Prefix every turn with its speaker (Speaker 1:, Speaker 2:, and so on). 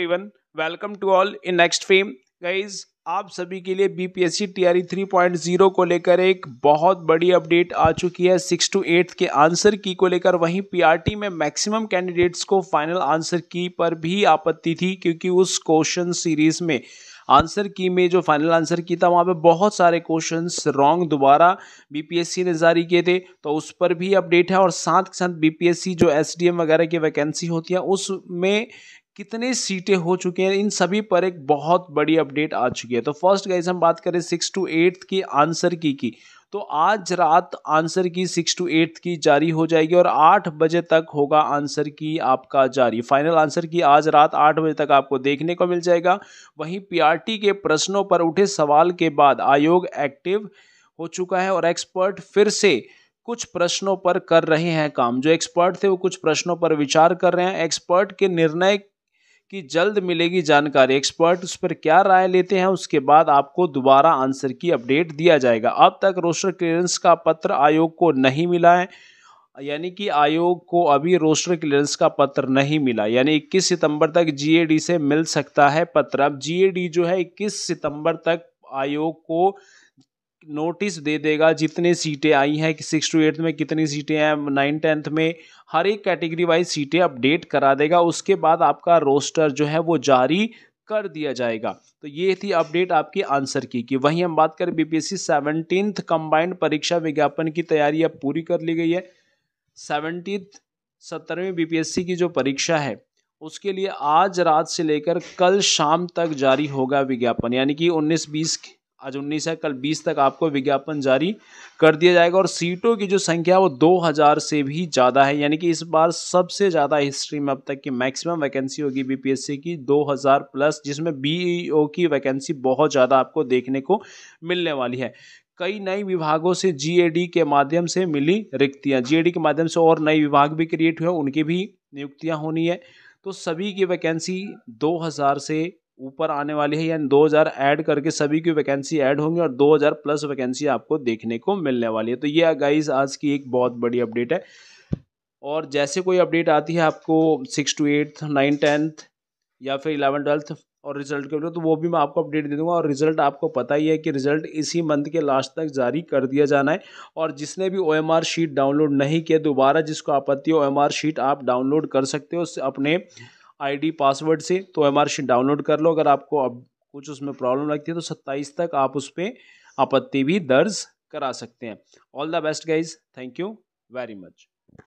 Speaker 1: everyone welcome to all in next fame guys आप सभी के लिए BPSC P S three point zero को लेकर एक बहुत बड़ी अपडेट आ चुकी है सिक्स टू एट्थ के आंसर की को लेकर वहीं पीआरटी में मैक्सिमम कैंडिडेट्स को फाइनल आंसर की पर भी आपत्ति थी क्योंकि उस क्वेश्चन सीरीज में आंसर की में जो फाइनल आंसर की था वहाँ पे बहुत सारे क्वेश्चंस रॉन्ग दोबारा बीपीएससी ने जारी किए थे तो उस पर भी अपडेट है और साथ के साथ बीपीएससी जो एसडीएम वगैरह की वैकेंसी होती है उसमें कितने सीटें हो चुकी हैं इन सभी पर एक बहुत बड़ी अपडेट आ चुकी है तो फर्स्ट गाइज हम बात करें सिक्स टू एट्थ की आंसर की की तो आज रात आंसर की सिक्स टू एट्थ की जारी हो जाएगी और आठ बजे तक होगा आंसर की आपका जारी फाइनल आंसर की आज रात आठ बजे तक आपको देखने को मिल जाएगा वहीं पीआरटी के प्रश्नों पर उठे सवाल के बाद आयोग एक्टिव हो चुका है और एक्सपर्ट फिर से कुछ प्रश्नों पर कर रहे हैं काम जो एक्सपर्ट थे वो कुछ प्रश्नों पर विचार कर रहे हैं एक्सपर्ट के निर्णय कि जल्द मिलेगी जानकारी एक्सपर्ट उस पर क्या राय लेते हैं उसके बाद आपको दोबारा आंसर की अपडेट दिया जाएगा अब तक रोस्टर क्लियरेंस का पत्र आयोग को नहीं मिला है यानी कि आयोग को अभी रोस्टर क्लियरेंस का पत्र नहीं मिला यानी 21 सितंबर तक जीएडी से मिल सकता है पत्र अब जीएडी जो है 21 सितंबर तक आयोग को नोटिस दे देगा जितने सीटें आई हैं कि सिक्स टू एट्थ में कितनी सीटें हैं नाइन टेंथ में हर एक कैटेगरी वाइज सीटें अपडेट करा देगा उसके बाद आपका रोस्टर जो है वो जारी कर दिया जाएगा तो ये थी अपडेट आपकी आंसर की कि वहीं हम बात करें बीपीएससी सेवनटीन्थ कंबाइंड परीक्षा विज्ञापन की तैयारी अब पूरी कर ली गई है सेवनटीन्थ सत्तरवीं बी की जो परीक्षा है उसके लिए आज रात से लेकर कल शाम तक जारी होगा विज्ञापन यानी कि उन्नीस बीस आज उन्नीस है कल बीस तक आपको विज्ञापन जारी कर दिया जाएगा और सीटों की जो संख्या वो दो हज़ार से भी ज़्यादा है यानी कि इस बार सबसे ज़्यादा हिस्ट्री में अब तक की मैक्सिमम वैकेंसी होगी बीपीएससी की दो हज़ार प्लस जिसमें बीईओ की वैकेंसी बहुत ज़्यादा आपको देखने को मिलने वाली है कई नए विभागों से जी के माध्यम से मिली रिक्तियाँ जी के माध्यम से और नए विभाग भी क्रिएट हुए उनकी भी नियुक्तियाँ होनी है तो सभी की वैकेंसी 2000 से ऊपर आने वाली है यानी 2000 ऐड करके सभी की वैकेंसी ऐड होंगी और 2000 प्लस वैकेंसी आपको देखने को मिलने वाली है तो ये गाइस आज की एक बहुत बड़ी अपडेट है और जैसे कोई अपडेट आती है आपको six two eighth nine tenth या फिर इलेवन ट्वेल्थ और रिजल्ट के तो वो भी मैं आपको अपडेट दे दूंगा और रिजल्ट आपको पता ही है कि रिजल्ट इसी मंथ के लास्ट तक जारी कर दिया जाना है और जिसने भी ओ शीट डाउनलोड नहीं किया दोबारा जिसको आपत्ति हो ओ शीट आप डाउनलोड कर सकते हो अपने आईडी पासवर्ड से तो एम डाउनलोड कर लो अगर आपको अब कुछ उसमें प्रॉब्लम लगती है तो सत्ताईस तक आप उस पर आपत्ति भी दर्ज करा सकते हैं all the best guys thank you very much